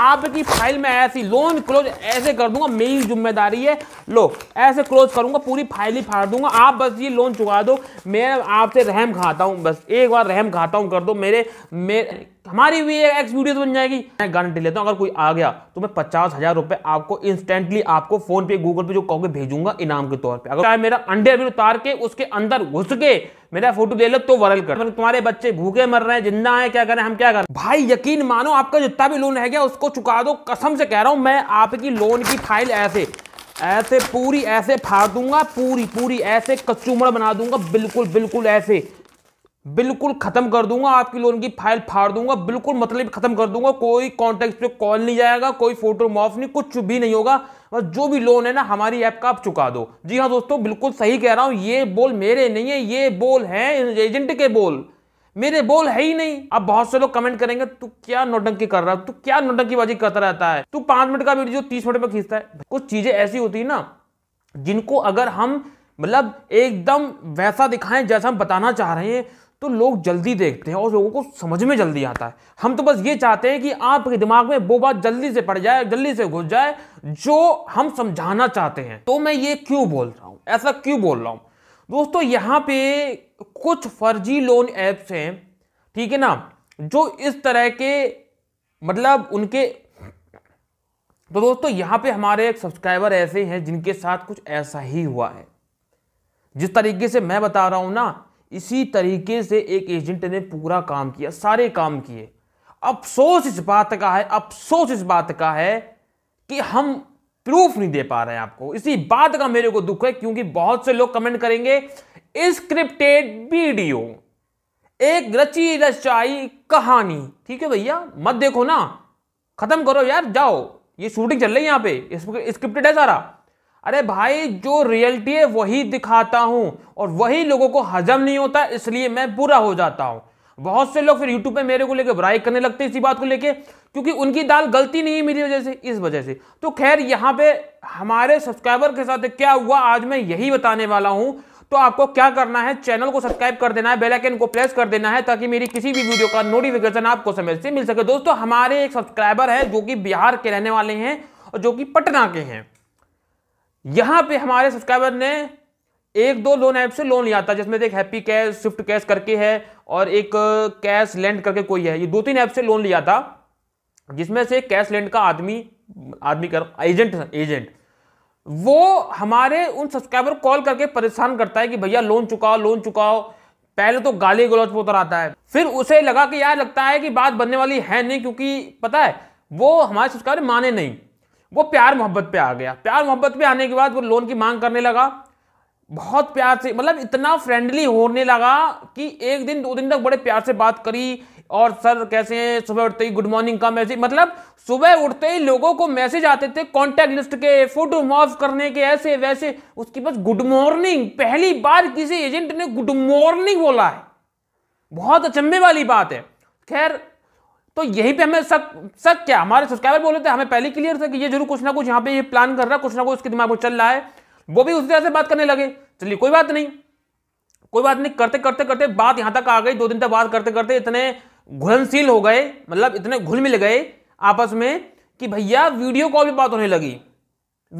आपकी फाइल में ऐसी लोन क्लोज ऐसे कर दूंगा मेरी जिम्मेदारी है लो ऐसे क्लोज करूंगा पूरी फाइल ही फाड़ दूंगा आप बस ये लोन चुका दो मैं आपसे रहम खाता हूं बस एक बार रहम खाता हूं कर दो मेरे मेरे हमारी भी एक एक्स वीडियो बन जाएगी मैं गारंटी लेता हूँ अगर कोई आ गया तो मैं पचास हजार रुपए आपको इंस्टेंटली आपको फोन पे गूगल पे जो कहोगे भेजूंगा इनाम के तौर पे अगर चाहे मेरा अंडे भी उतार के उसके अंदर घुस के मेरा फोटो ले लो तो वायरल कर तुम्हारे बच्चे भूखे मर रहे हैं जिंदा है क्या करें हम क्या करें भाई यकीन मानो आपका जितना भी लोन रह गया उसको चुका दो कसम से कह रहा हूँ मैं आपकी लोन की फाइल ऐसे ऐसे पूरी ऐसे फाड़ दूंगा पूरी पूरी ऐसे कस्टूमर बना दूंगा बिल्कुल बिल्कुल ऐसे बिल्कुल खत्म कर दूंगा आपकी लोन की फाइल फाड़ दूंगा बिल्कुल मतलब खत्म कर दूंगा कोई कॉन्टेक्ट पे कॉल नहीं जाएगा कोई फोटो माफ नहीं कुछ भी नहीं होगा बस जो भी लोन है ना हमारी ऐप का आप चुका दो जी हाँ दोस्तों बिल्कुल सही कह रहा हूं ये बोल मेरे नहीं है ये बोल है एजेंट के बोल मेरे बोल है ही नहीं अब बहुत से लोग कमेंट करेंगे तू क्या नोटंकी कर रहा है तू क्या नोटंकीबाजी करता रहता है तू पांच मिनट का वीडियो तीस मिनट में खींचता है कुछ चीजें ऐसी होती है ना जिनको अगर हम मतलब एकदम वैसा दिखाएं जैसा हम बताना चाह रहे हैं तो लोग जल्दी देखते हैं और लोगों को समझ में जल्दी आता है हम तो बस ये चाहते हैं कि आपके दिमाग में वो बात जल्दी से पड़ जाए जल्दी से घुस जाए जो हम समझाना चाहते हैं तो मैं ये क्यों बोल रहा हूँ ऐसा क्यों बोल रहा हूँ दोस्तों यहाँ पे कुछ फर्जी लोन ऐप्स हैं ठीक है ना जो इस तरह के मतलब उनके तो दोस्तों यहाँ पे हमारे एक सब्सक्राइबर ऐसे हैं जिनके साथ कुछ ऐसा ही हुआ है जिस तरीके से मैं बता रहा हूँ ना इसी तरीके से एक एजेंट ने पूरा काम किया सारे काम किए अफसोस इस बात का है अफसोस इस बात का है कि हम प्रूफ नहीं दे पा रहे हैं आपको इसी बात का मेरे को दुख है क्योंकि बहुत से लोग कमेंट करेंगे स्क्रिप्टेड वीडियो एक रची रचाई कहानी ठीक है भैया मत देखो ना खत्म करो यार जाओ ये शूटिंग चल रही है यहां पे स्क्रिप्टेड है सारा अरे भाई जो रियलिटी है वही दिखाता हूं और वही लोगों को हजम नहीं होता इसलिए मैं बुरा हो जाता हूं बहुत से लोग फिर यूट्यूब पे मेरे को लेकर बुराई करने लगते हैं इसी बात को लेके क्योंकि उनकी दाल गलती नहीं मेरी वजह से इस वजह से तो खैर यहाँ पे हमारे सब्सक्राइबर के साथ क्या हुआ आज मैं यही बताने वाला हूँ तो आपको क्या करना है चैनल को सब्सक्राइब कर देना है बेल आइकन को प्रेस कर देना है ताकि मेरी किसी भी वीडियो का नोटिफिकेशन आपको समय से मिल सके दोस्तों हमारे एक सब्सक्राइबर है जो कि बिहार के रहने वाले हैं और जो कि पटना के हैं यहां पे हमारे सब्सक्राइबर ने एक दो लोन ऐप से लोन लिया था जिसमें एक हैप्पी कैश स्विफ्ट कैश करके है और एक कैश लैंड करके कोई है ये दो तीन ऐप से लोन लिया था जिसमें से कैश लैंड का आदमी आदमी कर एजेंट एजेंट वो हमारे उन सब्सक्राइबर कॉल करके परेशान करता है कि भैया लोन चुकाओ लोन चुकाओ पहले तो गाली गलौज पर उतर आता है फिर उसे लगा कि यार लगता है कि बात बनने वाली है नहीं क्योंकि पता है वो हमारे सब्सक्राइबर माने नहीं वो प्यार मोहब्बत पे आ गया प्यार मोहब्बत पे आने के बाद वो लोन की मांग करने लगा बहुत प्यार से मतलब इतना फ्रेंडली होने लगा कि एक दिन दो दिन तक बड़े प्यार से बात करी और सर कैसे हैं सुबह उठते ही गुड मॉर्निंग का मैसेज मतलब सुबह उठते ही लोगों को मैसेज आते थे कॉन्टैक्ट लिस्ट के फोटो मॉफ करने के ऐसे वैसे उसके पास गुड मॉर्निंग पहली बार किसी एजेंट ने गुड मॉर्निंग बोला है बहुत अचंभे वाली बात है खैर तो यही पे हमें सब सच क्या हमारे सब्सक्राइबर बोले थे हमें पहले क्लियर था कि ये जरूर कुछ ना कुछ यहाँ पे ये प्लान कर रहा है कुछ ना कुछ उसके दिमाग में चल रहा है वो भी उसी तरह से बात करने लगे चलिए कोई बात नहीं कोई बात नहीं करते करते करते बात यहाँ तक आ गई दो दिन तक बात करते करते इतने घुलनशील हो गए मतलब इतने घुल मिल गए आपस में कि भैया वीडियो कॉल पर बात होने लगी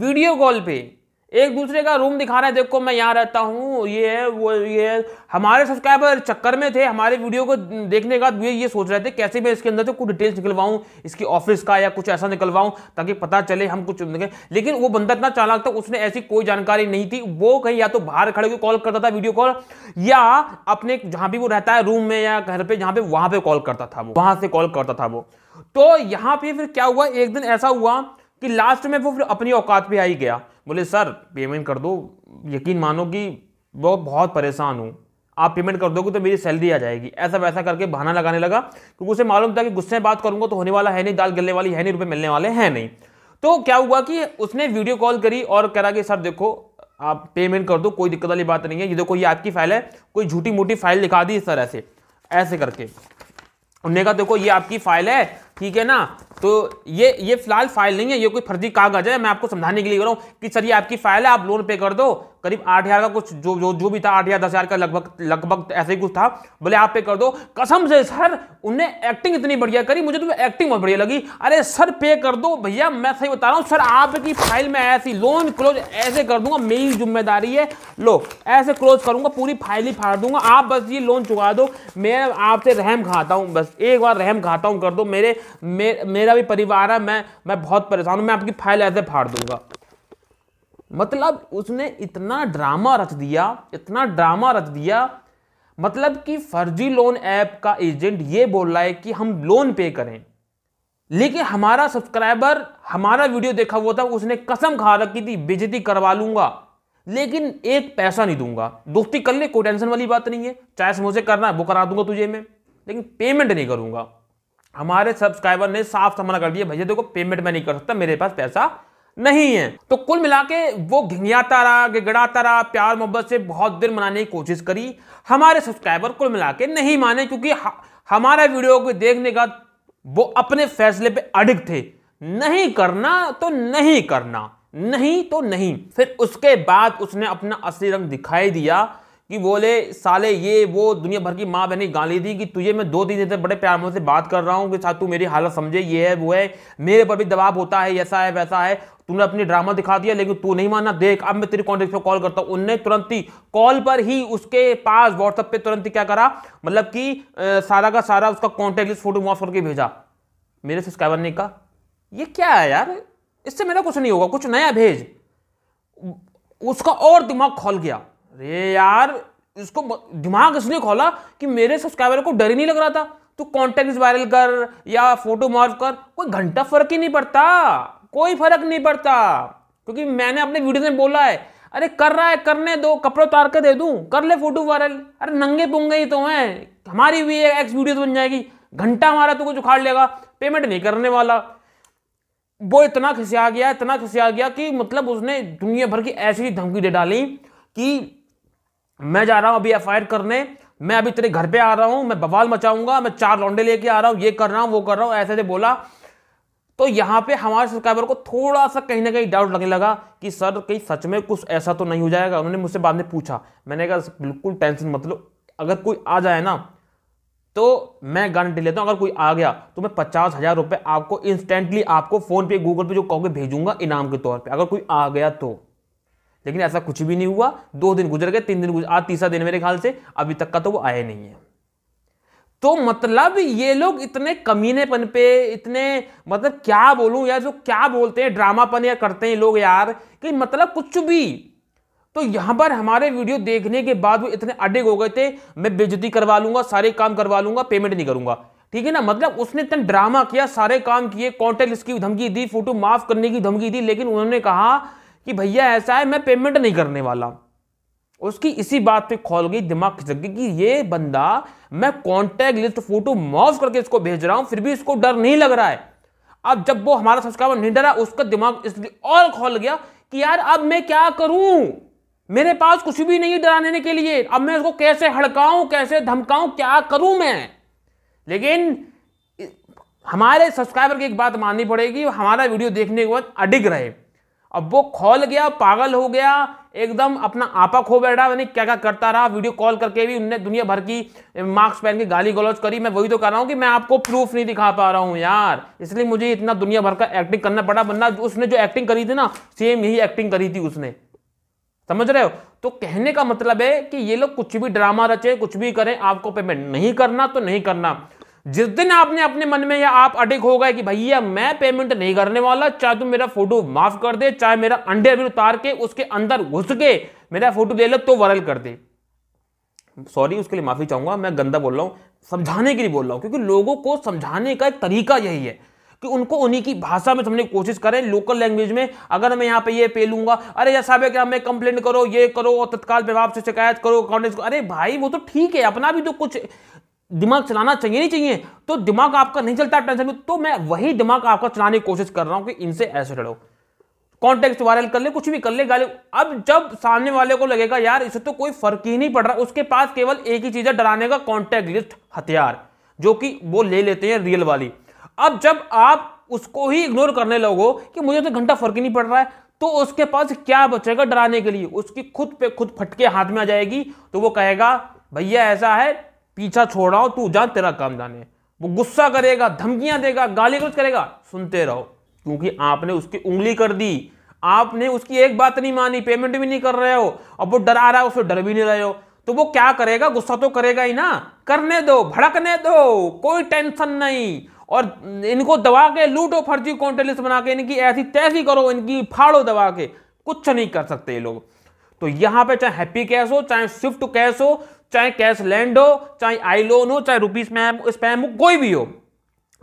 वीडियो कॉल पर एक दूसरे का रूम दिखा रहे हैं देखो मैं यहाँ रहता हूँ ये है वो ये है हमारे सब्सक्राइबर चक्कर में थे हमारे वीडियो को देखने के बाद ये ये सोच रहे थे कैसे मैं इसके अंदर से कुछ डिटेल्स निकलवाऊँ इसकी ऑफिस का या कुछ ऐसा निकलवाऊँ ताकि पता चले हम कुछ लेकिन वो बंदा इतना चालाक था उसने ऐसी कोई जानकारी नहीं थी वो कहीं या तो बाहर खड़े हुए कॉल करता था वीडियो कॉल या अपने जहाँ भी वो रहता है रूम में या घर पर जहाँ पे वहाँ पर कॉल करता था वो वहाँ से कॉल करता था वो तो यहाँ पे फिर क्या हुआ एक दिन ऐसा हुआ कि लास्ट में वो फिर अपनी औकात पे आ ही गया बोले सर पेमेंट कर दो यकीन मानो कि वो बहुत परेशान हूँ आप पेमेंट कर दोगे तो मेरी सैलरी आ जाएगी ऐसा वैसा करके बहाना लगाने लगा क्योंकि उसे मालूम था कि गुस्से में बात करूंगा तो होने वाला है नहीं दाल गलने वाली है नहीं रुपये मिलने वाले हैं नहीं तो क्या हुआ कि उसने वीडियो कॉल करी और कह रहा कि सर देखो आप पेमेंट कर दो कोई दिक्कत वाली बात नहीं है ये देखो ये आपकी फाइल है कोई झूठी मोटी फाइल दिखा दी इस तरह से ऐसे करके उन्होंने कहा देखो ये आपकी फाइल है ठीक है ना तो ये ये फिलहाल फाइल नहीं है ये कोई फर्जी कागज है मैं आपको समझाने के लिए कर रहा हूँ कि सर ये आपकी फाइल है आप लोन पे कर दो करीब आठ हज़ार का कुछ जो जो जो भी था आठ हज़ार दस हज़ार का लगभग लगभग ऐसे ही कुछ था बोले आप पे कर दो कसम से सर उनने एक्टिंग इतनी बढ़िया करी मुझे तो एक्टिंग बहुत बढ़िया लगी अरे सर पे कर दो भैया मैं सही बता रहा हूँ सर आपकी फाइल में ऐसी लोन क्लोज ऐसे कर दूंगा मेरी जिम्मेदारी है लो ऐसे क्लोज करूंगा पूरी फाइल ही फाड़ दूंगा आप बस ये लोन चुका दो मैं आपसे रहम खाता हूँ बस एक बार रहम खाता हूँ कर दो मेरे मेरे मेरा भी परिवार है मैं मैं बहुत परेशान हूँ मैं आपकी फाइल ऐसे फाड़ दूंगा मतलब उसने इतना ड्रामा रच दिया इतना ड्रामा रच दिया मतलब कि फर्जी लोन ऐप का एजेंट ये बोल रहा है कि हम लोन पे करें लेकिन हमारा सब्सक्राइबर हमारा वीडियो देखा हुआ था उसने कसम खा रखी थी बेजती करवा लूंगा लेकिन एक पैसा नहीं दूंगा दोस्ती कर ले कोई टेंशन वाली बात नहीं है चाहे समोसे करना है वो करा दूंगा तुझे मैं लेकिन पेमेंट नहीं करूंगा हमारे सब्सक्राइबर ने साफ समना कर दिया भैया देखो पेमेंट मैं नहीं कर सकता मेरे पास पैसा नहीं है तो कुल मिला के वो घिघियाता रहा गिगड़ाता रहा प्यार मोहब्बत से बहुत देर मनाने की कोशिश करी हमारे सब्सक्राइबर कुल मिला के नहीं माने क्योंकि हमारा वीडियो को देखने का वो अपने फैसले पे अड़िग थे नहीं करना तो नहीं करना नहीं तो नहीं फिर उसके बाद उसने अपना असली रंग दिखाई दिया कि बोले साले ये वो दुनिया भर की माँ बहनी गाली दी कि तुझे मैं दो दिन से बड़े प्यार मोह से बात कर रहा हूँ कि साथ तू मेरी हालत समझे ये है वो है मेरे पर भी दबाव होता है ऐसा है वैसा है तूने अपनी ड्रामा दिखा दिया लेकिन तू नहीं माना देख अब मैं तेरे कॉन्टेक्ट पर कॉल करता हूँ उनने तुरंत ही कॉल पर ही उसके पास व्हाट्सअप पर तुरंत ही क्या करा मतलब कि सारा का सारा उसका कॉन्टेक्ट लिस्ट फोटो मुआफ करके भेजा मेरे सब्सक्राइबर ने कहा ये क्या है यार इससे मेरा कुछ नहीं होगा कुछ नया भेज उसका और दिमाग खोल गया अरे यार इसको दिमाग इसलिए खोला कि मेरे सब्सक्राइबर को डर ही नहीं लग रहा था तू कॉन्टेक्ट वायरल कर या फोटो मार्फ कर कोई घंटा फर्क ही नहीं पड़ता कोई फर्क नहीं पड़ता क्योंकि मैंने अपने वीडियो में बोला है अरे कर रहा है करने दो कपड़े उतार कर दे दूं कर ले फोटो वायरल अरे नंगे पुंगे ही तो हैं हमारी भी एक एक्स वीडियो बन जाएगी घंटा हमारा तो कुछ उखाड़ लेगा पेमेंट नहीं करने वाला वो इतना खिसिया गया इतना खिसिया गया कि मतलब उसने दुनिया भर की ऐसी धमकी दे डाली कि मैं जा रहा हूं अभी एफ करने मैं अभी तेरे घर पे आ रहा हूं मैं बवाल मचाऊंगा मैं चार लौंडे लेके आ रहा हूं ये कर रहा हूं वो कर रहा हूं ऐसे ऐसे बोला तो यहाँ पे हमारे सब्सक्राइबर को थोड़ा सा कहीं ना कहीं डाउट लगने लगा कि सर कहीं सच में कुछ ऐसा तो नहीं हो जाएगा उन्होंने मुझसे बाद में पूछा मैंने कहा बिल्कुल टेंशन मतलब अगर कोई आ जाए ना तो मैं गारंटी लेता हूँ अगर कोई आ गया तो मैं पचास हज़ार रुपये आपको इंस्टेंटली आपको फ़ोनपे गूगल पे जो कहोगे भेजूंगा इनाम के तौर पे अगर कोई आ गया तो लेकिन ऐसा कुछ भी नहीं हुआ दो दिन गुजर गए तीन दिन गुजर आज तीसरा दिन मेरे ख्याल से अभी तक का तो वो आए नहीं है तो मतलब ये लोग इतने कमीनेपन पे इतने मतलब क्या बोलूं यार जो क्या बोलते हैं ड्रामापन या करते हैं लोग यार कि मतलब कुछ भी तो यहां पर हमारे वीडियो देखने के बाद वो इतने अडिग हो गए थे मैं बेजती करवा लूंगा सारे काम करवा लूंगा पेमेंट नहीं करूंगा ठीक है ना मतलब उसने इतना ड्रामा किया सारे काम किए कॉन्टेक्ट इसकी धमकी दी फोटो माफ करने की धमकी दी लेकिन उन्होंने कहा कि भैया ऐसा है मैं पेमेंट नहीं करने वाला उसकी इसी बात पे खोल गई दिमाग खिसक गई कि ये बंदा मैं कॉन्टैक्ट लिस्ट फोटो मॉफ करके इसको भेज रहा हूं फिर भी इसको डर नहीं लग रहा है अब जब वो हमारा सब्सक्राइबर नहीं डरा उसका दिमाग इसलिए और खोल गया कि यार अब मैं क्या करूं मेरे पास कुछ भी नहीं डराने के लिए अब मैं उसको कैसे हड़काऊं कैसे धमकाऊं क्या करूं मैं लेकिन हमारे सब्सक्राइबर की एक बात माननी पड़ेगी हमारा वीडियो देखने के बाद अडिग रहे अब वो खोल गया पागल हो गया एकदम अपना आपा खो बैठा मैंने क्या क्या करता रहा वीडियो कॉल करके भी उनने दुनिया भर की मार्क्स पहन के गाली गलौज करी मैं वही तो कर रहा हूँ कि मैं आपको प्रूफ नहीं दिखा पा रहा हूँ यार इसलिए मुझे इतना दुनिया भर का एक्टिंग करना पड़ा बनना उसने जो एक्टिंग करी थी ना सेम यही एक्टिंग करी थी उसने समझ रहे हो तो कहने का मतलब है कि ये लोग कुछ भी ड्रामा रचे कुछ भी करें आपको पेमेंट नहीं करना तो नहीं करना जिस दिन आपने अपने मन में या आप अटिक हो गए कि भैया मैं पेमेंट नहीं करने वाला चाहे तुम मेरा फोटो माफ कर दे चाहे मेरा अंडे भी उतार के उसके अंदर घुस के मेरा फोटो ले लो तो वायरल कर दे सॉरी उसके लिए माफी चाहूंगा मैं गंदा बोल रहा हूं समझाने के लिए बोल रहा हूँ क्योंकि लोगों को समझाने का एक तरीका यही है कि उनको उन्हीं की भाषा में समझने की कोशिश करें लोकल लैंग्वेज में अगर मैं यहाँ पे ये पे लूंगा अरे ये साहब क्या मैं कंप्लेंट करो ये करो और तत्काल प्रभाव से शिकायत करो अकाउंट अरे भाई वो तो ठीक है अपना भी तो कुछ दिमाग चलाना चाहिए नहीं चाहिए तो दिमाग आपका नहीं चलता टेंशन में तो मैं वही दिमाग आपका चलाने की कोशिश कर रहा हूं कि इनसे ऐसे लड़ो कॉन्टेक्ट वायरल कर ले कुछ भी कर ले गाले अब जब सामने वाले को लगेगा यार इसे तो कोई फर्क ही नहीं पड़ रहा उसके पास केवल एक ही चीज है डराने का कॉन्टेक्ट लिस्ट हथियार जो कि वो ले लेते हैं रियल वाली अब जब आप उसको ही इग्नोर करने लगो कि मुझे तो घंटा फर्क ही नहीं पड़ रहा है तो उसके पास क्या बचेगा डराने के लिए उसकी खुद पे खुद फटके हाथ में आ जाएगी तो वो कहेगा भैया ऐसा है पीछा छोड़ रहा हूं तू जा तेरा काम जाने वो गुस्सा करेगा धमकियां देगा गाली गुज करेगा सुनते रहो क्योंकि आपने उसकी उंगली कर दी आपने उसकी एक बात नहीं मानी पेमेंट भी नहीं कर रहे हो अब वो डरा रहा है उससे डर भी नहीं रहे हो तो वो क्या करेगा गुस्सा तो करेगा ही ना करने दो भड़कने दो कोई टेंशन नहीं और इनको दबा के लूटो फर्जी कॉन्टेलिस्ट बना के इनकी ऐसी तैसी करो इनकी फाड़ो दबा के कुछ नहीं कर सकते ये लोग तो यहां पे चाहे हैप्पी कैश हो चाहे स्विफ्ट कैश हो चाहे कैश लैंड हो चाहे आई लोन हो चाहे रुपीज स्पैम हो कोई भी हो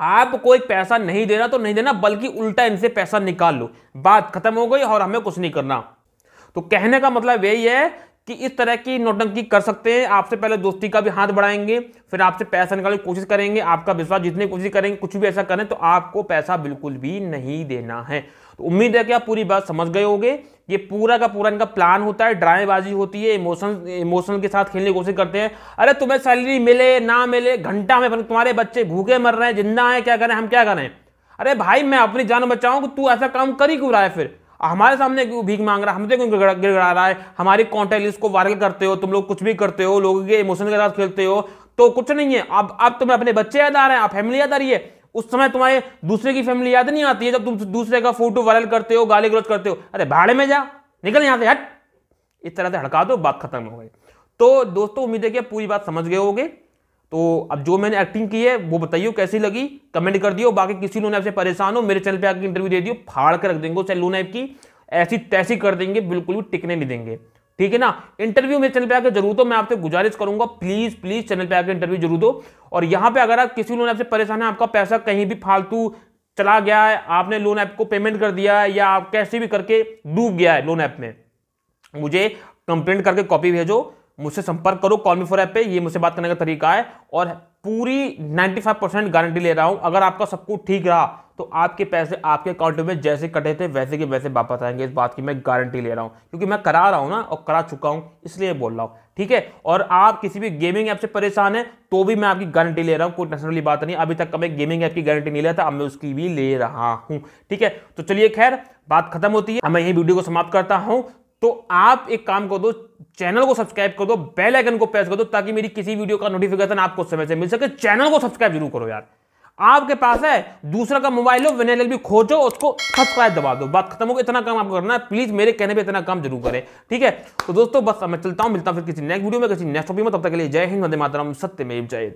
आपको एक पैसा नहीं देना तो नहीं देना बल्कि उल्टा इनसे पैसा निकाल लो बात खत्म हो गई और हमें कुछ नहीं करना तो कहने का मतलब यही है कि इस तरह की नोटंकी कर सकते हैं आपसे पहले दोस्ती का भी हाथ बढ़ाएंगे फिर आपसे पैसा निकालने की कोशिश करेंगे आपका विश्वास जितने कोशिश करेंगे कुछ भी ऐसा करें तो आपको पैसा बिल्कुल भी नहीं देना है तो उम्मीद है कि आप पूरी बात समझ गए होंगे ये पूरा का पूरा इनका प्लान होता है ड्रामेबाजी होती है इमोशन इमोशन के साथ खेलने की कोशिश करते हैं अरे तुम्हें सैलरी मिले ना मिले घंटा में तुम्हारे बच्चे भूखे मर रहे हैं जिंदा है क्या करें हम क्या करें अरे भाई मैं अपनी जान बचाऊं तू ऐसा काम कर ही क्यों रहा है फिर हमारे सामने क्यों भीख मांग रहा है हमसे क्यों गिड़गड़ा रहा है हमारी कॉन्टेक्ट लिस्ट को वायरल करते हो तुम लोग कुछ भी करते हो लोगों के इमोशन के साथ खेलते हो तो कुछ नहीं है अब अब तुम्हें अपने बच्चे याद आ रहे हैं आप फैमिली याद आ रही है उस समय तुम्हारे दूसरे की फैमिली याद नहीं आती है जब तुम दूसरे का फोटो वायरल करते हो गाली गलोच करते हो अरे भाड़े में जा निकल यहां से हट इस तरह से हड़का दो बात खत्म हो गई तो दोस्तों उम्मीद है कि पूरी बात समझ गए होगी तो अब जो मैंने एक्टिंग की है वो बताइए कैसी लगी कमेंट कर दियो बाकी किसी लोन ऐप से परेशान हो मेरे चैनल पे आकर इंटरव्यू दे दियो फाड़ के रख देंगे चाहे लोन ऐप की ऐसी तैसी कर देंगे बिल्कुल भी टिकने नहीं देंगे ठीक है ना इंटरव्यू मेरे चैनल पे आकर जरूर दो मैं आपसे गुजारिश करूंगा प्लीज प्लीज चैनल पे आकर इंटरव्यू जरूर दो और यहाँ पे अगर आप किसी लोन ऐप से परेशान है आपका पैसा कहीं भी फालतू चला गया है आपने लोन ऐप को पेमेंट कर दिया है या आप कैसे भी करके डूब गया है लोन ऐप में मुझे कंप्लेंट करके कॉपी भेजो मुझसे संपर्क करो मी फॉर ऐप पे ये मुझसे बात करने का तरीका है और पूरी 95 परसेंट गारंटी ले रहा हूं अगर आपका सब कुछ ठीक रहा तो आपके पैसे आपके अकाउंट में जैसे कटे थे वैसे के वैसे वापस आएंगे इस बात की मैं गारंटी ले रहा हूँ क्योंकि मैं करा रहा हूँ ना और करा चुका हूँ इसलिए बोल रहा हूँ ठीक है और आप किसी भी गेमिंग ऐप से परेशान है तो भी मैं आपकी गारंटी ले रहा हूँ कोई टेंशन वाली बात नहीं अभी तक मैं गेमिंग ऐप की गारंटी नहीं लिया था अब मैं उसकी भी ले रहा हूँ ठीक है तो चलिए खैर बात खत्म होती है मैं यही वीडियो को समाप्त करता हूँ तो आप एक काम कर दो चैनल को सब्सक्राइब कर दो बेल आइकन को प्रेस कर दो ताकि मेरी किसी वीडियो का नोटिफिकेशन आपको समय से मिल सके चैनल को सब्सक्राइब जरूर करो यार आपके पास है दूसरा का मोबाइल हो विनय भी खोजो उसको सब्सक्राइब दबा दो बात खत्म हो इतना काम आपको करना है प्लीज मेरे कहने पे इतना काम जरूर करें ठीक है तो दोस्तों बस मैं चलता हूं मिलता हूं फिर किसी नेक्स्ट वीडियो में किसी नेक्स्ट टॉपिक में तब तक के लिए जय हिंद मातरम सत्य में जय